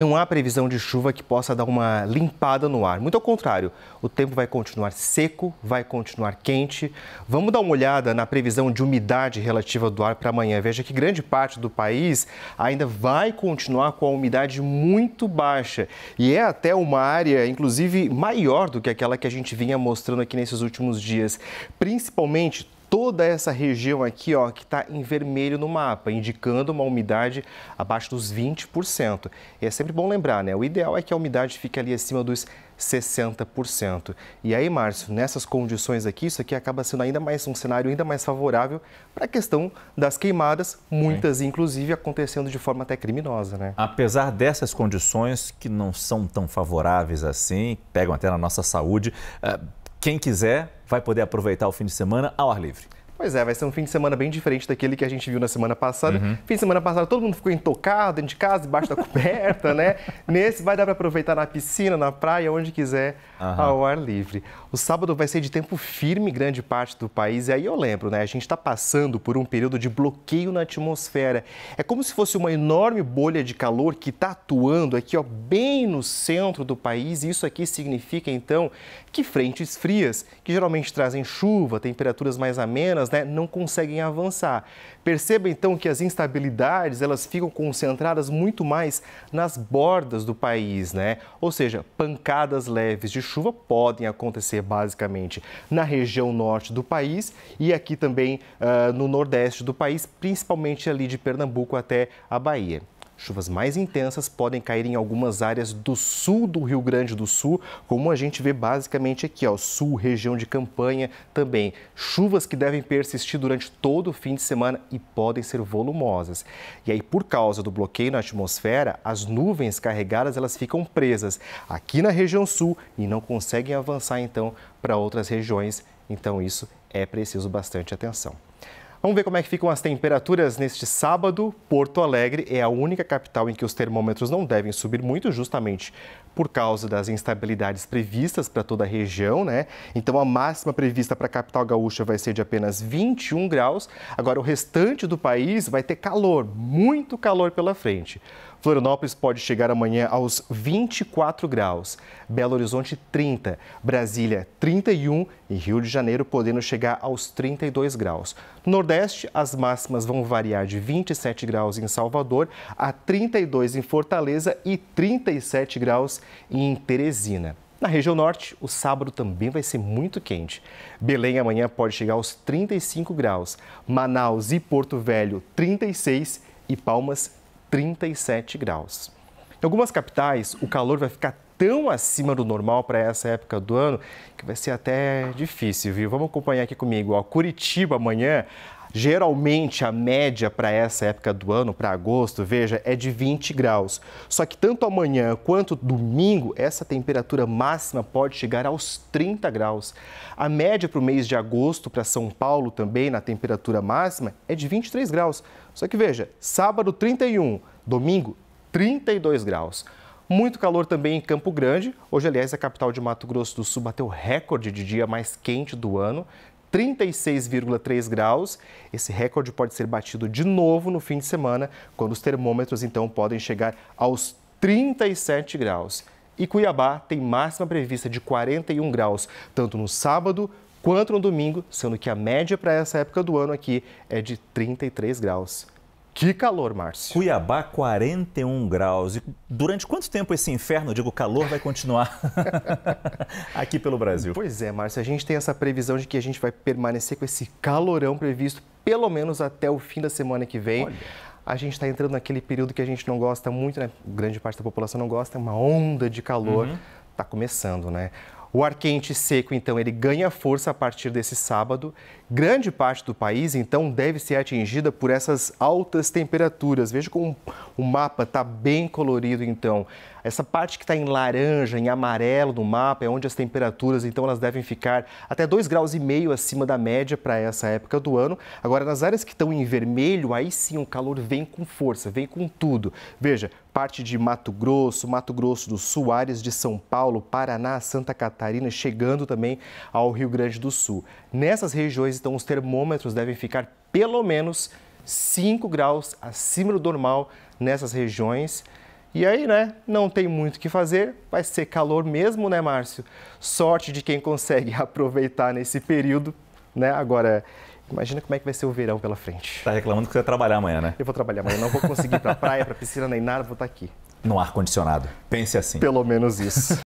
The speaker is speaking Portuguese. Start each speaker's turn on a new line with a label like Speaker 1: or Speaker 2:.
Speaker 1: Não há previsão de chuva que possa dar uma limpada no ar. Muito ao contrário, o tempo vai continuar seco, vai continuar quente. Vamos dar uma olhada na previsão de umidade relativa do ar para amanhã. Veja que grande parte do país ainda vai continuar com a umidade muito baixa. E é até uma área, inclusive, maior do que aquela que a gente vinha mostrando aqui nesses últimos dias. Principalmente toda essa região aqui, ó, que está em vermelho no mapa, indicando uma umidade abaixo dos 20%. E é sempre bom lembrar, né? O ideal é que a umidade fique ali acima dos 60%. E aí, Márcio, nessas condições aqui, isso aqui acaba sendo ainda mais um cenário ainda mais favorável para a questão das queimadas, muitas Sim. inclusive acontecendo de forma até criminosa, né? Apesar dessas condições que não são tão favoráveis assim, pegam até na nossa saúde, eh, quem quiser vai poder aproveitar o fim de semana ao ar livre. Pois é, vai ser um fim de semana bem diferente daquele que a gente viu na semana passada. Uhum. Fim de semana passada todo mundo ficou intocado, dentro de casa, debaixo da coberta, né? Nesse vai dar para aproveitar na piscina, na praia, onde quiser, uhum. ao ar livre. O sábado vai ser de tempo firme grande parte do país. E aí eu lembro, né? A gente está passando por um período de bloqueio na atmosfera. É como se fosse uma enorme bolha de calor que está atuando aqui, ó, bem no centro do país. E isso aqui significa, então, que frentes frias, que geralmente trazem chuva, temperaturas mais amenas, elas né, não conseguem avançar. Perceba então que as instabilidades elas ficam concentradas muito mais nas bordas do país, né? Ou seja, pancadas leves de chuva podem acontecer basicamente na região norte do país e aqui também uh, no nordeste do país, principalmente ali de Pernambuco até a Bahia. Chuvas mais intensas podem cair em algumas áreas do sul do Rio Grande do Sul, como a gente vê basicamente aqui, ó, sul, região de campanha também. Chuvas que devem persistir durante todo o fim de semana e podem ser volumosas. E aí, por causa do bloqueio na atmosfera, as nuvens carregadas elas ficam presas aqui na região sul e não conseguem avançar então para outras regiões. Então, isso é preciso bastante atenção. Vamos ver como é que ficam as temperaturas neste sábado. Porto Alegre é a única capital em que os termômetros não devem subir muito, justamente por causa das instabilidades previstas para toda a região, né? Então a máxima prevista para a capital gaúcha vai ser de apenas 21 graus. Agora o restante do país vai ter calor, muito calor pela frente. Florianópolis pode chegar amanhã aos 24 graus, Belo Horizonte 30, Brasília 31 e Rio de Janeiro podendo chegar aos 32 graus. No Nordeste, as máximas vão variar de 27 graus em Salvador a 32 em Fortaleza e 37 graus em Teresina. Na região norte, o sábado também vai ser muito quente. Belém amanhã pode chegar aos 35 graus, Manaus e Porto Velho 36 e Palmas 37 graus. Em algumas capitais, o calor vai ficar tão acima do normal para essa época do ano que vai ser até difícil, viu? Vamos acompanhar aqui comigo. Ó, Curitiba amanhã Geralmente a média para essa época do ano, para agosto, veja, é de 20 graus. Só que tanto amanhã quanto domingo, essa temperatura máxima pode chegar aos 30 graus. A média para o mês de agosto, para São Paulo também, na temperatura máxima, é de 23 graus. Só que veja, sábado 31, domingo 32 graus. Muito calor também em Campo Grande. Hoje, aliás, a capital de Mato Grosso do Sul bateu recorde de dia mais quente do ano. 36,3 graus. Esse recorde pode ser batido de novo no fim de semana, quando os termômetros então podem chegar aos 37 graus. E Cuiabá tem máxima prevista de 41 graus, tanto no sábado quanto no domingo, sendo que a média para essa época do ano aqui é de 33 graus. Que calor, Márcio. Cuiabá, 41 graus. E durante quanto tempo esse inferno, digo, calor vai continuar aqui pelo Brasil? Pois é, Márcio. A gente tem essa previsão de que a gente vai permanecer com esse calorão previsto pelo menos até o fim da semana que vem. Olha a gente está entrando naquele período que a gente não gosta muito, né? Grande parte da população não gosta, uma onda de calor está uhum. Tá começando, né? O ar quente e seco, então, ele ganha força a partir desse sábado. Grande parte do país, então, deve ser atingida por essas altas temperaturas. Veja como o mapa está bem colorido, então. Essa parte que está em laranja, em amarelo no mapa, é onde as temperaturas, então, elas devem ficar até 2,5 graus e meio acima da média para essa época do ano. Agora, nas áreas que estão em vermelho, aí sim o calor vem com força, vem com tudo. Veja, parte de Mato Grosso, Mato Grosso do Sul, áreas de São Paulo, Paraná, Santa Catarina, chegando também ao Rio Grande do Sul. Nessas regiões, então, os termômetros devem ficar pelo menos 5 graus acima do normal nessas regiões. E aí, né, não tem muito o que fazer, vai ser calor mesmo, né, Márcio? Sorte de quem consegue aproveitar nesse período, né? Agora, Imagina como é que vai ser o verão pela frente. Tá reclamando que você vai trabalhar amanhã, né? Eu vou trabalhar amanhã, não vou conseguir ir pra praia, pra piscina, nem nada, vou estar tá aqui. No ar-condicionado. Pense assim. Pelo menos isso.